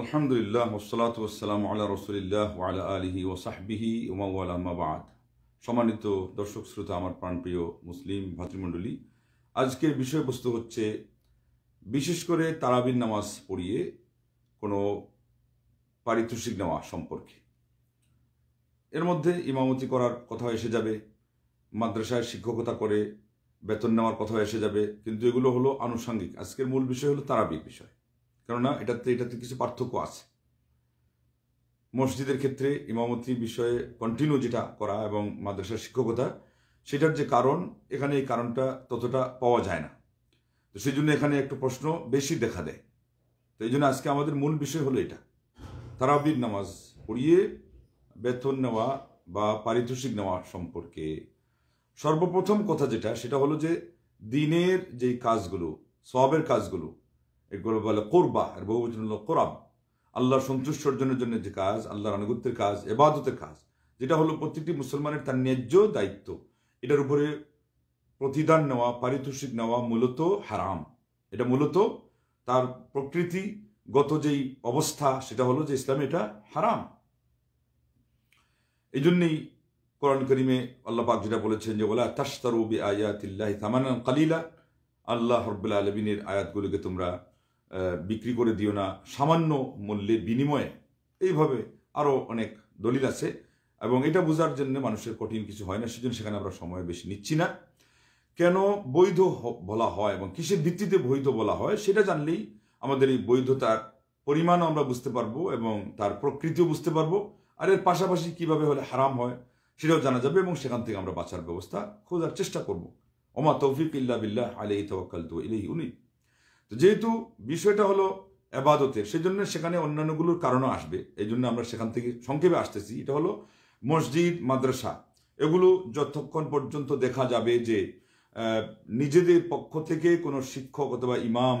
আলহামদুলিল্লাহ ওসলাত ওসালাম আল্লাহ রসুলিল্লাহ আলা আলহি ও সাহবিহি ওমাওয়ালামাবাদ সম্মানিত দর্শক শ্রোতা আমার প্রাণপ্রিয় মুসলিম ভাতৃমণ্ডলী আজকের বিষয়বস্তু হচ্ছে বিশেষ করে তারাবিন নামাজ পড়িয়ে কোনো পারিতোষিক নেওয়া সম্পর্কে এর মধ্যে ইমামতি করার কথা এসে যাবে মাদ্রাসায় শিক্ষকতা করে বেতন নেওয়ার কথা এসে যাবে কিন্তু এগুলো হলো আনুষঙ্গিক আজকের মূল বিষয় হলো তারাবির বিষয় কেননা এটাতে এটাতে কিছু পার্থক্য আছে মসজিদের ক্ষেত্রে ইমামতি বিষয়ে কন্টিনিউ যেটা করা এবং মাদ্রাসার শিক্ষকতা সেটার যে কারণ এখানে এই কারণটা ততটা পাওয়া যায় না তো সেই জন্য এখানে একটু প্রশ্ন বেশি দেখা দেয় তো এই জন্য আজকে আমাদের মূল বিষয় হলো এটা তারাবির নামাজ পড়িয়ে বেতন নেওয়া বা পারিতোষিক নেওয়া সম্পর্কে সর্বপ্রথম কথা যেটা সেটা হলো যে দিনের যেই কাজগুলো সবের কাজগুলো এগুলো বলে কোরবা এর বহু হল হলো আল্লাহর সন্তুষ্ট অর্জনের জন্য যে কাজ আল্লাহর আনুগত্যের কাজ এবাদতের কাজ যেটা হলো প্রত্যেকটি মুসলমানের তার ন্যায্য দায়িত্ব এটার উপরে প্রতিদান নেওয়া পারিতোষিক নেওয়া মূলত হারাম এটা মূলত তার প্রকৃতিগত যেই অবস্থা সেটা হলো যে ইসলামে এটা হারাম এই জন্যেই কোরআন করিমে আল্লাহ পাক যেটা বলেছেন যে বলা তাস্তারু বি আয়াতিল্লাহ তামানান কালিলা আল্লাহ রব্বুল আলমিনের আয়াতগুলোকে তোমরা বিক্রি করে দিও না সামান্য মূল্যের বিনিময়ে এইভাবে আরও অনেক দলিল আছে এবং এটা বোঝার জন্য মানুষের কঠিন কিছু হয় না সেজন্য সেখানে আমরা সময় বেশি নিচ্ছি না কেন বৈধ বলা হয় এবং কিসের ভিত্তিতে বৈধ বলা হয় সেটা জানলেই আমাদের এই বৈধতার পরিমাণও আমরা বুঝতে পারবো এবং তার প্রকৃতিও বুঝতে পারবো আর এর পাশাপাশি কিভাবে হলে হারাম হয় সেটাও জানা যাবে এবং সেখান থেকে আমরা বাঁচার ব্যবস্থা খোঁজার চেষ্টা করবো ওমা তৌফিক ইল্লা বিল্লাহ আলাই তো ইলাইহি উনি তো যেহেতু বিষয়টা হলো আবাদতের সেজন্য সেখানে অন্যান্যগুলোর কারণও আসবে এই জন্য আমরা সেখান থেকে সংক্ষেপে আসতেছি এটা হলো মসজিদ মাদ্রাসা এগুলো যতক্ষণ পর্যন্ত দেখা যাবে যে নিজেদের পক্ষ থেকে কোনো শিক্ষক অথবা ইমাম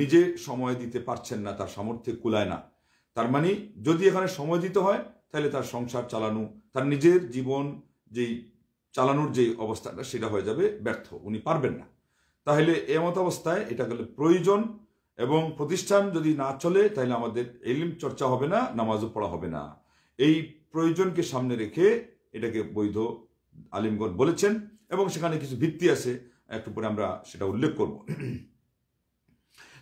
নিজে সময় দিতে পারছেন না তার সামর্থ্যে কুলায় না তার মানে যদি এখানে সময় দিতে হয় তাহলে তার সংসার চালানো তার নিজের জীবন যেই চালানোর যে অবস্থাটা সেটা হয়ে যাবে ব্যর্থ উনি পারবেন না তাহলে এমত অবস্থায় এটা গেলে প্রয়োজন এবং প্রতিষ্ঠান যদি না চলে তাহলে আমাদের এলিম চর্চা হবে না নামাজও পড়া হবে না এই প্রয়োজনকে সামনে রেখে এটাকে বৈধ আলিমগড় বলেছেন এবং সেখানে কিছু ভিত্তি আছে একটু পরে আমরা সেটা উল্লেখ করব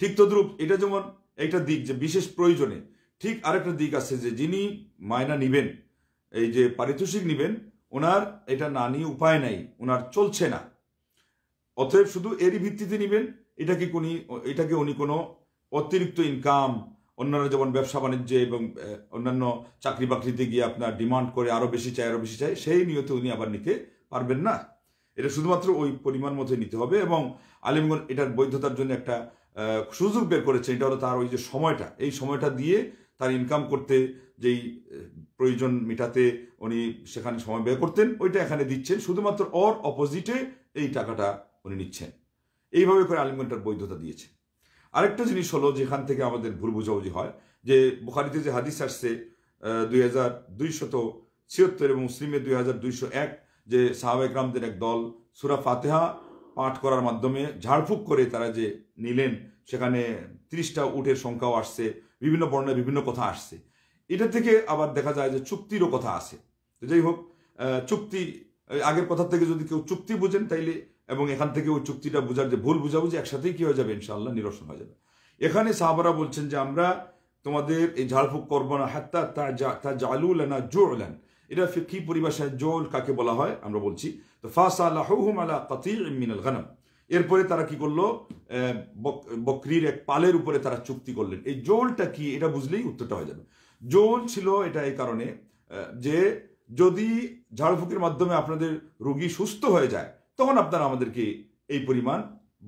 ঠিক তদ্রুপ এটা যেমন একটা দিক যে বিশেষ প্রয়োজনে ঠিক আরেকটা দিক আছে যে যিনি মায়না নিবেন এই যে পারিতোষিক নিবেন ওনার এটা না নিয়ে উপায় নাই ওনার চলছে না অতএব শুধু এরই ভিত্তিতে নেবেন এটাকে কোনি এটাকে উনি কোনো অতিরিক্ত ইনকাম অন্যান্য যেমন ব্যবসা বাণিজ্যে এবং অন্যান্য চাকরি বাকরিতে গিয়ে আপনার ডিমান্ড করে আরও বেশি চায় আরও বেশি চায় সেই নিয়তে উনি আবার নিতে পারবেন না এটা শুধুমাত্র ওই পরিমাণ মতোই নিতে হবে এবং আলিমগঞ্জ এটার বৈধতার জন্য একটা সুযোগ বের করেছে এটা হলো তার ওই যে সময়টা এই সময়টা দিয়ে তার ইনকাম করতে যেই প্রয়োজন মেটাতে উনি সেখানে সময় ব্যয় করতেন ওইটা এখানে দিচ্ছেন শুধুমাত্র ওর অপোজিটে এই টাকাটা উনি নিচ্ছেন এইভাবে করে আলিমগঞ্জটার বৈধতা দিয়েছে আরেকটা জিনিস হলো যেখান থেকে আমাদের ভুল বুঝাবুঝি হয় যে বুখারিতে যে হাদিস আসছে দুই হাজার দুইশত এবং মুসলিমে দুই হাজার দুইশো এক যে এক দল সুরা ফাতেহা পাঠ করার মাধ্যমে ঝাড়ফুঁক করে তারা যে নিলেন সেখানে তিরিশটা উঠের সংখ্যাও আসছে বিভিন্ন বর্ণের বিভিন্ন কথা আসছে এটা থেকে আবার দেখা যায় যে চুক্তিরও কথা আছে যাই হোক চুক্তি আগের কথা থেকে যদি কেউ চুক্তি বুঝেন তাইলে এবং এখান থেকে ওই চুক্তিটা বোঝার যে ভুল বুঝাবুঝি একসাথেই কি হয়ে যাবে ইনশাল্লাহ নিরসন হয়ে যাবে এখানে সাহাবারা বলছেন যে আমরা তোমাদের এই ঝাড়ফুঁক করবো না হাত্তা তা জোর লেন এটা কি পরিভাষায় জল কাকে বলা হয় আমরা বলছি তো ফাঁস আলাহুম আলা কাতি মিনাল গানাম এরপরে তারা কি করলো বকরির এক পালের উপরে তারা চুক্তি করলেন এই জোলটা কি এটা বুঝলেই উত্তরটা হয়ে যাবে জোল ছিল এটা এই কারণে যে যদি ঝাড়ফুঁকের মাধ্যমে আপনাদের রুগী সুস্থ হয়ে যায় তখন আপনারা আমাদেরকে এই পরিমাণ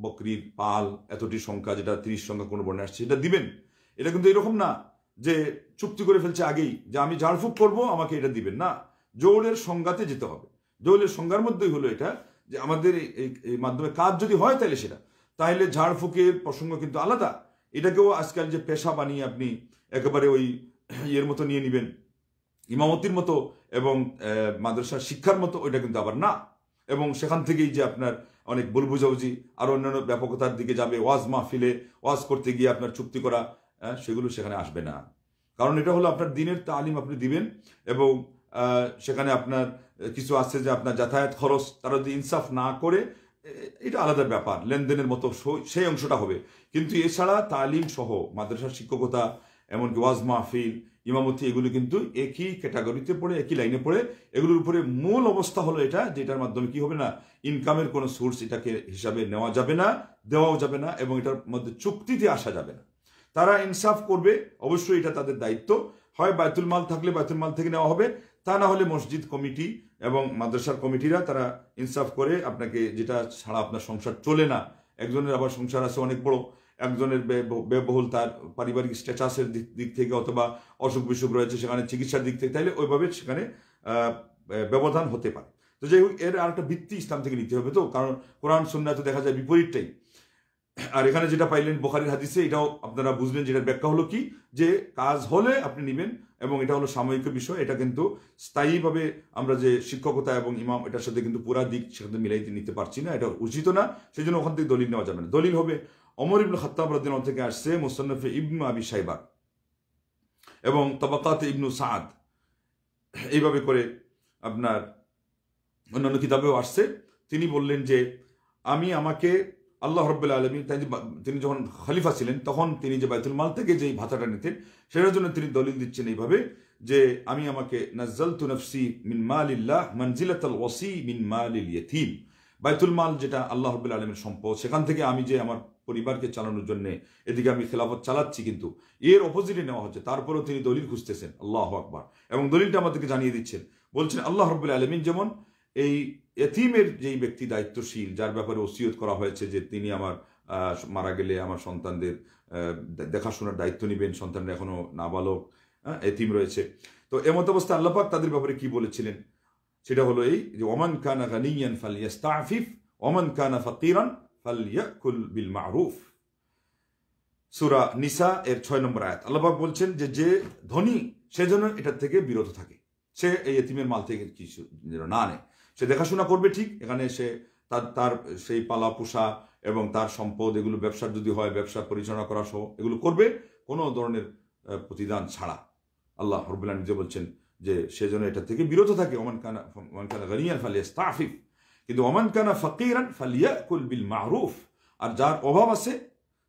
বকরির পাল এতটি সংখ্যা যেটা তিরিশ সংখ্যা কোনো বর্ণে আসছে সেটা দিবেন এটা কিন্তু এরকম না যে চুক্তি করে ফেলছে আগেই যে আমি ঝাড়ফুঁক করব আমাকে এটা দিবেন না জৌলের সংজ্ঞাতে যেতে হবে জৌলের সংজ্ঞার মধ্যেই হলো এটা যে আমাদের এই মাধ্যমে কাজ যদি হয় তাহলে সেটা তাহলে ঝাড়ফুঁকের প্রসঙ্গ কিন্তু আলাদা এটাকেও আজকাল যে পেশা বানিয়ে আপনি একেবারে ওই ইয়ের মতো নিয়ে নেবেন ইমামতির মতো এবং মাদ্রাসার শিক্ষার মতো ওইটা কিন্তু আবার না এবং সেখান থেকেই যে আপনার অনেক ভুল আর অন্যান্য ব্যাপকতার দিকে যাবে ওয়াজ মাহফিলে ওয়াজ করতে গিয়ে আপনার চুক্তি করা হ্যাঁ, সেগুলো সেখানে আসবে না কারণ এটা হলো আপনার দিনের তালিম আপনি দিবেন এবং সেখানে আপনার কিছু আছে যে আপনার যাতায়াত খরচ তারা যদি ইনসাফ না করে এটা আলাদা ব্যাপার লেনদেনের মতো সেই অংশটা হবে কিন্তু এছাড়া তালিম সহ মাদ্রাসার শিক্ষকতা এমনকি ওয়াজ মাহফিল ইমামতি এগুলো কিন্তু একই ক্যাটাগরিতে পড়ে একই লাইনে পড়ে এগুলোর উপরে মূল অবস্থা হলো এটা যেটার মাধ্যমে কি হবে না ইনকামের কোনো সোর্স এটাকে হিসাবে নেওয়া যাবে না দেওয়াও যাবে না এবং এটার মধ্যে চুক্তিতে আসা যাবে না তারা ইনসাফ করবে অবশ্যই এটা তাদের দায়িত্ব হয় বায়তুল মাল থাকলে বায়তুল মাল থেকে নেওয়া হবে তা না হলে মসজিদ কমিটি এবং মাদ্রাসার কমিটিরা তারা ইনসাফ করে আপনাকে যেটা ছাড়া আপনার সংসার চলে না একজনের আবার সংসার আছে অনেক বড় একজনের ব্যয়বহুল তার পারিবারিক স্ট্যাটাসের দিক থেকে অথবা অসুখ বিসুখ রয়েছে সেখানে চিকিৎসার দিক থেকে তাইলে ওইভাবে সেখানে ব্যবধান হতে পারে তো যাই হোক এর আরেকটা ভিত্তি ইসলাম থেকে নিতে হবে তো কারণ কোরআন সুন্না তো দেখা যায় বিপরীতটাই আর এখানে যেটা পাইলেন বোখারির হাদিসে এটাও আপনারা বুঝলেন যেটা ব্যাখ্যা হলো কি যে কাজ হলে আপনি নেবেন এবং এটা হলো সাময়িক বিষয় এটা কিন্তু স্থায়ীভাবে আমরা যে শিক্ষকতা এবং ইমাম এটার সাথে কিন্তু পুরা দিক সেখানে মিলাইতে নিতে পারছি না এটা উচিত না সেই জন্য ওখান থেকে দলিল নেওয়া যাবে না দলিল হবে অমর ইবুল খত্তাব রাদিন থেকে আসছে মুসন্নফে ইবনু আবি সাইবা এবং তবাকাতে ইবনু সাদ এইভাবে করে আপনার অন্যান্য কিতাবেও আসছে তিনি বললেন যে আমি আমাকে আল্লাহ রব্বুল্লা আলমী তিনি যখন খালিফা ছিলেন তখন তিনি যে বাইতুল মাল থেকে যেই ভাতাটা নিতেন সেটার জন্য তিনি দলিল দিচ্ছেন এইভাবে যে আমি আমাকে নাজ্জাল তুনফসি মিন মালিল্লাহ মনজিলাত ওয়াসি মিন মালিল ইয়থিম বাইতুল মাল যেটা আল্লাহ রব্বুল্লা আলমের সম্পদ সেখান থেকে আমি যে আমার পরিবারকে চালানোর জন্য এদিকে আমি খেলাফত চালাচ্ছি কিন্তু এর অপোজিটে নেওয়া হচ্ছে তারপরেও তিনি দলিল খুঁজতেছেন আল্লাহ আকবার এবং দলিলটা আমাদেরকে জানিয়ে দিচ্ছেন বলছেন আল্লাহ রব্বুল আলমিন যেমন এই এতিমের যেই ব্যক্তি দায়িত্বশীল যার ব্যাপারে ওসিয়ত করা হয়েছে যে তিনি আমার মারা গেলে আমার সন্তানদের দেখাশোনার দায়িত্ব নেবেন সন্তানরা এখনও নাবালক হ্যাঁ, এতিম রয়েছে তো এমত অবস্থা আল্লাপাক তাদের ব্যাপারে কি বলেছিলেন সেটা হলো এই যে ওমান খানা গানিয়ান ফালিয়াস্তাফিফ ওমান খানা ফাকিরান ফালিয়াকুল বিল মারুফ সুরা নিসা এর ছয় নম্বর আয়াত আল্লাহবাব বলছেন যে যে ধনী সে যেন এটার থেকে বিরত থাকে সে এই এতিমের মাল থেকে কিছু যেন না নেয় সে দেখাশোনা করবে ঠিক এখানে সে তার তার সেই পালা পোষা এবং তার সম্পদ এগুলো ব্যবসার যদি হয় ব্যবসা পরিচালনা করা সহ এগুলো করবে কোনো ধরনের প্রতিদান ছাড়া আল্লাহ হরবুল্লাহ নিজে বলছেন যে সে যেন এটা থেকে বিরত থাকে ওমান খান ওমান খান গানিয়ান ফালিয়া স্তাফিফ কিন্তু ওমান কানা ফকিরান কুল বিল মাহরুফ আর যার অভাব আছে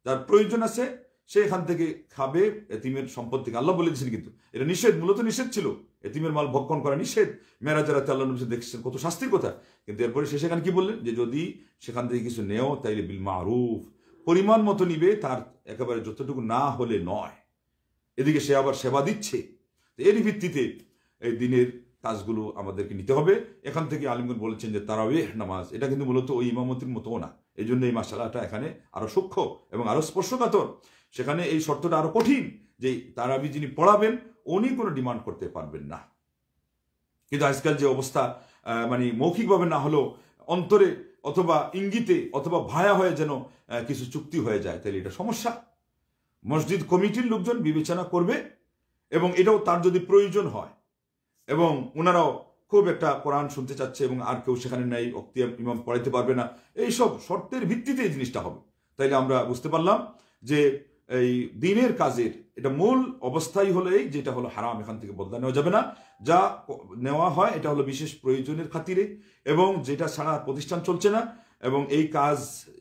যার প্রয়োজন আছে সে এখান থেকে খাবে এতিমের সম্পদ থেকে আল্লাহ বলে দিয়েছেন কিন্তু এটা নিষেধ মূলত নিষেধ ছিল এতিমের মাল ভক্ষণ করা নিষেধ মেরাজ রাতে আল্লাহ নবী দেখছেন কত শাস্তির কথা কিন্তু এরপরে সে সেখানে কি বললেন যে যদি সেখান থেকে কিছু নেও তাইলে বিল মাহরুফ পরিমাণ মতো নিবে তার একেবারে যতটুকু না হলে নয় এদিকে সে আবার সেবা দিচ্ছে এরই ভিত্তিতে এই দিনের কাজগুলো আমাদেরকে নিতে হবে এখান থেকে আলিমগুন বলেছেন যে তারাবিহ নামাজ এটা কিন্তু মূলত ওই ইমামতির মতোও না এই জন্য এই মাসালাটা এখানে আরও সূক্ষ্ম এবং আরও স্পর্শকাতর সেখানে এই শর্তটা আরও কঠিন যে তারাবি যিনি পড়াবেন উনি কোনো ডিমান্ড করতে পারবেন না কিন্তু আজকাল যে অবস্থা মানে মৌখিকভাবে না হলেও অন্তরে অথবা ইঙ্গিতে অথবা ভায়া হয়ে যেন কিছু চুক্তি হয়ে যায় তাহলে এটা সমস্যা মসজিদ কমিটির লোকজন বিবেচনা করবে এবং এটাও তার যদি প্রয়োজন হয় এবং ওনারাও খুব একটা কোরআন শুনতে চাচ্ছে এবং আর কেউ সেখানে নেই অক্তিয়াম ইমাম পড়াইতে পারবে না এই সব শর্তের ভিত্তিতে এই জিনিসটা হবে তাইলে আমরা বুঝতে পারলাম যে এই দিনের কাজের এটা মূল অবস্থাই হলো এই যেটা হলো হারাম এখান থেকে বদলা নেওয়া যাবে না যা নেওয়া হয় এটা হলো বিশেষ প্রয়োজনের খাতিরে এবং যেটা ছাড়া প্রতিষ্ঠান চলছে না এবং এই কাজ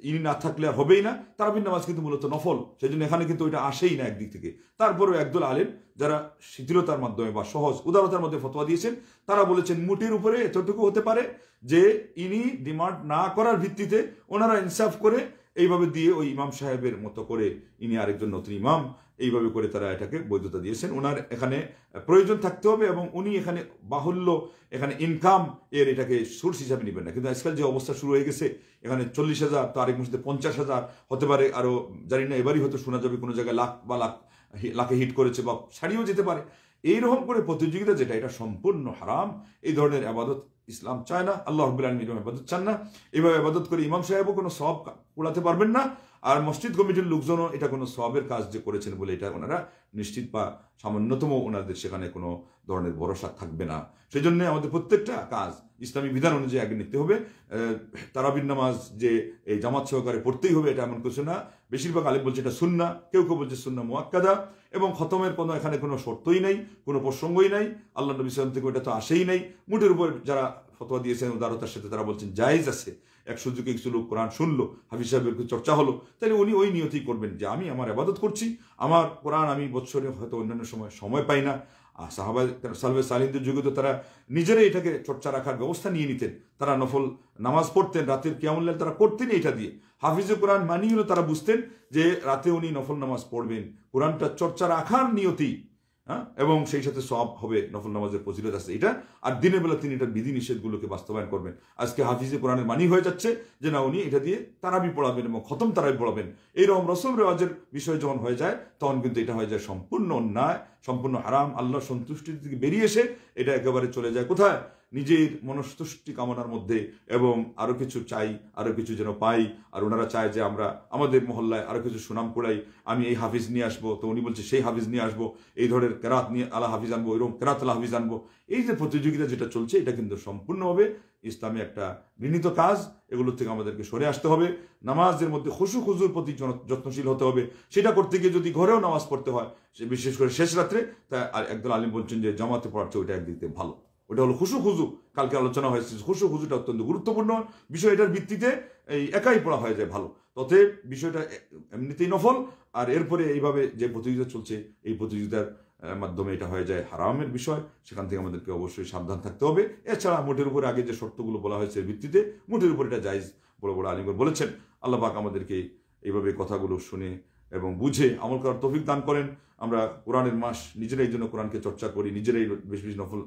ইনি না থাকলে আর হবেই না তারাবির নামাজ কিন্তু মূলত নফল সেই জন্য এখানে কিন্তু ওইটা আসেই না একদিক থেকে তারপরেও একদল আলেম যারা শিথিলতার মাধ্যমে বা সহজ উদারতার মধ্যে ফতোয়া দিয়েছেন তারা বলেছেন মুটির উপরে এতটুকু হতে পারে যে ইনি ডিমান্ড না করার ভিত্তিতে ওনারা ইনসাফ করে এইভাবে দিয়ে ওই ইমাম সাহেবের মতো করে ইনি আরেকজন নতুন ইমাম এইভাবে করে তারা এটাকে বৈধতা দিয়েছেন ওনার এখানে প্রয়োজন থাকতে হবে এবং উনি এখানে বাহুল্য এখানে ইনকাম এর এটাকে সোর্স হিসাবে নেবেন না কিন্তু আজকাল যে অবস্থা শুরু হয়ে গেছে এখানে চল্লিশ হাজার তার আরেক মুহূর্তে পঞ্চাশ হাজার হতে পারে আরও জানি না এবারই হয়তো শোনা যাবে কোনো জায়গায় লাখ বা লাখ লাখে হিট করেছে বা ছাড়িয়েও যেতে পারে এইরকম করে প্রতিযোগিতা যেটা এটা সম্পূর্ণ হারাম এই ধরনের আবাদত ইসলাম চায় না আল্লাহ রবুল আলম আবাদত চান না এভাবে আবাদত করে ইমাম সাহেবও কোনো সব কুড়াতে পারবেন না আর মসজিদ কমিটির লোকজনও এটা কোনো সবের কাজ যে করেছেন বলে এটা ওনারা নিশ্চিত বা সামান্যতম ওনাদের সেখানে কোনো ধরনের ভরসা থাকবে না সেই জন্য আমাদের প্রত্যেকটা কাজ ইসলামী বিধান অনুযায়ী আগে নিতে হবে তারাবিন নামাজ যে এই জামাত সহকারে পড়তেই হবে এটা এমন কিছু না বেশিরভাগ আলিম বলছে এটা সুন্না কেউ কেউ বলছে সুন্না মোয়াক্কাদা এবং খতমের কোনো এখানে কোনো শর্তই নেই কোনো প্রসঙ্গই নাই আল্লাহ নবী সালাম থেকে ওটা তো আসেই নাই মুটের উপর যারা ফতোয়া দিয়েছেন উদারতার সাথে তারা বলছেন জায়েজ আছে একশো যুগে একশো লোক কোরআন শুনলো হাফিজ সাহেবের চর্চা হলো তাহলে উনি ওই নিয়তি করবেন যে আমি আমার আবাদত করছি আমার কোরআন আমি বৎসরে হয়তো অন্যান্য সময় সময় পাই না আর সাহাবাজ সালবে সালিনদের যুগে তো তারা নিজেরাই এটাকে চর্চা রাখার ব্যবস্থা নিয়ে নিতেন তারা নফল নামাজ পড়তেন রাতের লেন তারা করতেন এটা দিয়ে হাফিজে কোরআন মানিয়ে তারা বুঝতেন যে রাতে উনি নফল নামাজ পড়বেন কোরআনটা চর্চা রাখার নিয়তি হ্যাঁ এবং সেই সাথে সব হবে নফল নামাজের ফজিলত আছে এটা আর দিনের বেলা তিনি এটা বিধিনিষেধগুলোকে বাস্তবায়ন করবেন আজকে হাফিজে কোরআনের মানি হয়ে যাচ্ছে যে না উনি এটা দিয়ে তারাবি পড়াবেন এবং খতম তারাবি পড়াবেন এইরকম রসম রেওয়াজের বিষয় যখন হয়ে যায় তখন কিন্তু এটা হয়ে যায় সম্পূর্ণ অন্যায় সম্পূর্ণ হারাম আল্লাহ সন্তুষ্টির দিকে বেরিয়ে এসে এটা একেবারে চলে যায় কোথায় নিজের মনস্তুষ্টি কামনার মধ্যে এবং আরও কিছু চাই আরও কিছু যেন পাই আর ওনারা চায় যে আমরা আমাদের মহল্লায় আরও কিছু সুনাম কুড়াই আমি এই হাফিজ নিয়ে আসবো তো উনি বলছে সেই হাফিজ নিয়ে আসবো এই ধরনের কেরাত নিয়ে আলাহ হাফিজ আনবো এরকম কেরাত আলাহ হাফিজ আনবো এই যে প্রতিযোগিতা যেটা চলছে এটা কিন্তু সম্পূর্ণভাবে ইসলামে একটা নির্ণীত কাজ এগুলোর থেকে আমাদেরকে সরে আসতে হবে নামাজের মধ্যে খুশু খুজুর প্রতি যত্নশীল হতে হবে সেটা করতে গিয়ে যদি ঘরেও নামাজ পড়তে হয় সে বিশেষ করে শেষ রাত্রে তা একদল আলিম বলছেন যে জামাতে পড়াচ্ছে ওইটা একদিক থেকে ভালো ওটা হলো খুশু খুজু কালকে আলোচনা হয়েছে খুশু খুজুটা অত্যন্ত গুরুত্বপূর্ণ বিষয় এটার ভিত্তিতে এই একাই পড়া হয়ে যায় ভালো তথে বিষয়টা এমনিতেই নফল আর এরপরে এইভাবে যে প্রতিযোগিতা চলছে এই প্রতিযোগিতার মাধ্যমে এটা হয়ে যায় হারামের বিষয় সেখান থেকে আমাদেরকে অবশ্যই সাবধান থাকতে হবে এছাড়া মোটের উপরে আগে যে শর্তগুলো বলা হয়েছে ভিত্তিতে মোটের উপর এটা জায়জ বড় বড় আলিমগর বলেছেন আল্লাহ আমাদেরকে এইভাবে কথাগুলো শুনে এবং বুঝে আমল করার তফিক দান করেন আমরা কোরআনের মাস নিজেরাই জন্য কোরআনকে চর্চা করি নিজেরাই বেশি বেশি নফল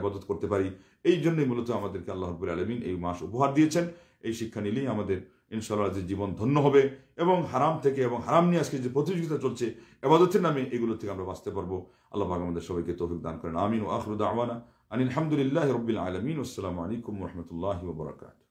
আবাদত করতে পারি এই জন্যই মূলত আমাদেরকে আল্লাহ রবুল আলমিন এই মাস উপহার দিয়েছেন এই শিক্ষা নিলেই আমাদের ইনশাল্লাহ জীবন ধন্য হবে এবং হারাম থেকে এবং হারাম নিয়ে আজকে যে প্রতিযোগিতা চলছে এবাদতের নামে এগুলো থেকে আমরা বাঁচতে পারবো আল্লাহ আমাদের সবাইকে তৌফিক দান করেন আমিন ও আখরুদ আওয়ানা আনিল আলহামদুলিল্লাহ রবিল আলমিন আসসালামু আলাইকুম রহমতুল্লাহ বরাকাত